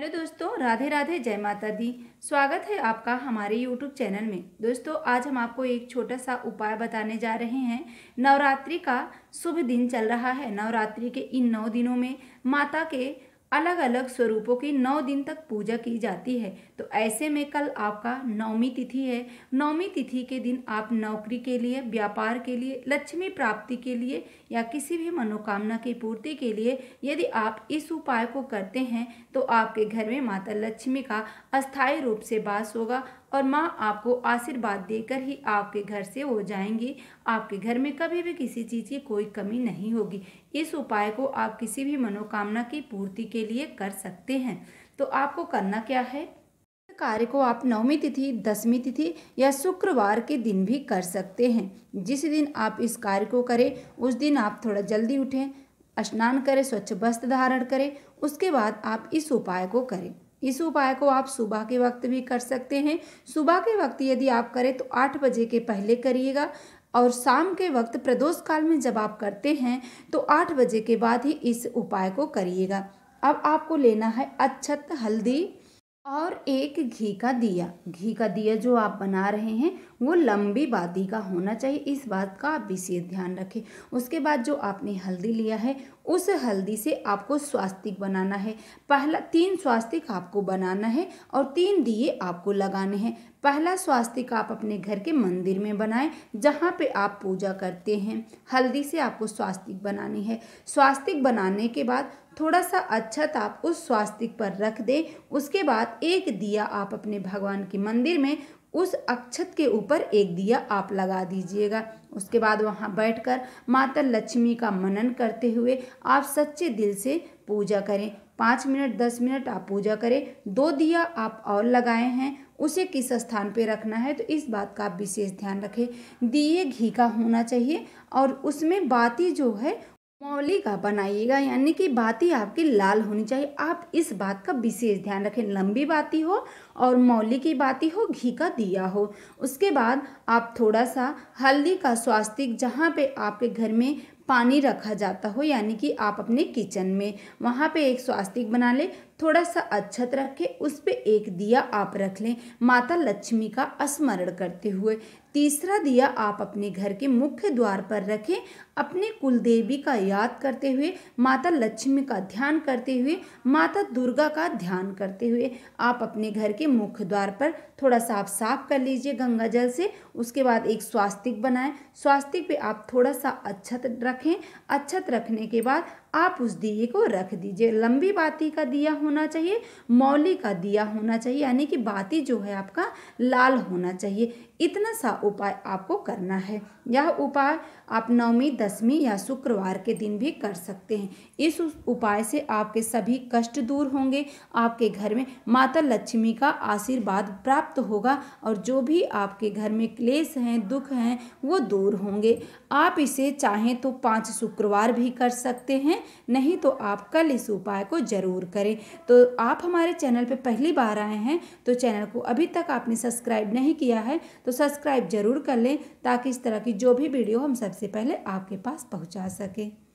hello दोस्तों राधे राधे जय माता दी स्वागत है आपका हमारे यूट्यूब चैनल में दोस्तों आज हम आपको एक छोटा सा उपाय बताने जा रहे हैं नवरात्रि का शुभ दिन चल रहा है नवरात्रि के इन नौ दिनों में माता के अलग अलग स्वरूपों की नौ दिन तक पूजा की जाती है तो ऐसे में कल आपका नौमी तिथि है नौमी तिथि के दिन आप नौकरी के लिए व्यापार के लिए लक्ष्मी प्राप्ति के लिए या किसी भी मनोकामना की पूर्ति के लिए यदि आप इस उपाय को करते हैं तो आपके घर में माता लक्ष्मी का अस्थायी रूप से वास होगा और माँ आपको आशीर्वाद देकर ही आपके घर से हो जाएंगी आपके घर में कभी भी किसी चीज़ की कोई कमी नहीं होगी इस उपाय को आप किसी भी मनोकामना की पूर्ति के लिए कर सकते हैं तो आपको करना क्या है कार्य को आप नवमी तिथि दसवीं तिथि या शुक्रवार के दिन भी कर सकते हैं जिस दिन आप इस कार्य को करें उस दिन आप थोड़ा जल्दी उठें स्नान करें स्वच्छ वस्त्र धारण करें उसके बाद आप इस उपाय को करें इस उपाय को आप सुबह के वक्त भी कर सकते हैं सुबह के वक्त यदि आप करें तो आठ बजे के पहले करिएगा और शाम के वक्त प्रदोष काल में जब आप करते हैं तो आठ बजे के बाद ही इस उपाय को करिएगा अब आपको लेना है अच्छत हल्दी और एक घी का दिया घी का दिया जो आप बना रहे हैं वो लंबी बादी का होना चाहिए इस बात का आप विशेष ध्यान रखें उसके बाद जो आपने हल्दी लिया है उस हल्दी से आपको स्वास्तिक बनाना है पहला तीन स्वास्तिक आपको बनाना है और तीन दिए आपको लगाने हैं पहला स्वास्तिक आप अपने घर के मंदिर में बनाएं जहाँ पे आप पूजा करते हैं हल्दी से आपको स्वास्तिक बनानी है स्वास्तिक बनाने के बाद थोड़ा सा अच्छा आप उस स्वास्तिक पर रख दें उसके बाद एक दिया आप अपने भगवान के मंदिर में उस अक्षत के ऊपर एक दिया आप लगा दीजिएगा उसके बाद वहाँ बैठकर माता लक्ष्मी का मनन करते हुए आप सच्चे दिल से पूजा करें पाँच मिनट दस मिनट आप पूजा करें दो दिया आप और लगाए हैं उसे किस स्थान पर रखना है तो इस बात का आप विशेष ध्यान रखें दिए घी का होना चाहिए और उसमें बाती जो है मौली का बनाइएगा यानी कि बाती आपकी लाल होनी चाहिए आप इस बात का विशेष ध्यान रखें लंबी बाती हो और मौली की बाती हो घी का दिया हो उसके बाद आप थोड़ा सा हल्दी का स्वास्तिक जहाँ पे आपके घर में पानी रखा जाता हो यानी कि आप अपने किचन में वहाँ पे एक स्वास्तिक बना ले थोड़ा सा अच्छत रख के उस पर एक दिया आप रख लें माता लक्ष्मी का स्मरण करते हुए तीसरा दिया आप अपने घर के मुख्य द्वार पर रखें अपने कुल देवी का याद करते हुए माता लक्ष्मी का ध्यान करते हुए माता दुर्गा का ध्यान करते हुए आप अपने घर के मुख्य द्वार पर थोड़ा सा आप साफ कर लीजिए गंगा जल से उसके बाद एक स्वास्तिक बनाएं स्वास्तिक पे आप थोड़ा सा अच्छत रखें अच्छत रखने के बाद आप उस दिए को रख दीजिए लंबी बाती का दिया होना चाहिए मौली का दिया होना चाहिए यानी कि बाती जो है आपका लाल होना चाहिए इतना सा उपाय आपको करना है यह उपाय आप नवमी दसवीं या शुक्रवार के दिन भी कर सकते हैं इस उपाय से आपके सभी कष्ट दूर होंगे आपके घर में माता लक्ष्मी का आशीर्वाद प्राप्त होगा और जो भी आपके घर में क्लेश हैं दुख हैं वो दूर होंगे आप इसे चाहें तो पाँच शुक्रवार भी कर सकते हैं नहीं तो आप कल इस उपाय को ज़रूर करें तो आप हमारे चैनल पर पहली बार आए हैं तो चैनल को अभी तक आपने सब्सक्राइब नहीं किया है तो सब्सक्राइब ज़रूर कर लें ताकि इस तरह की जो भी वीडियो हम सबसे पहले आपके पास पहुँचा सकें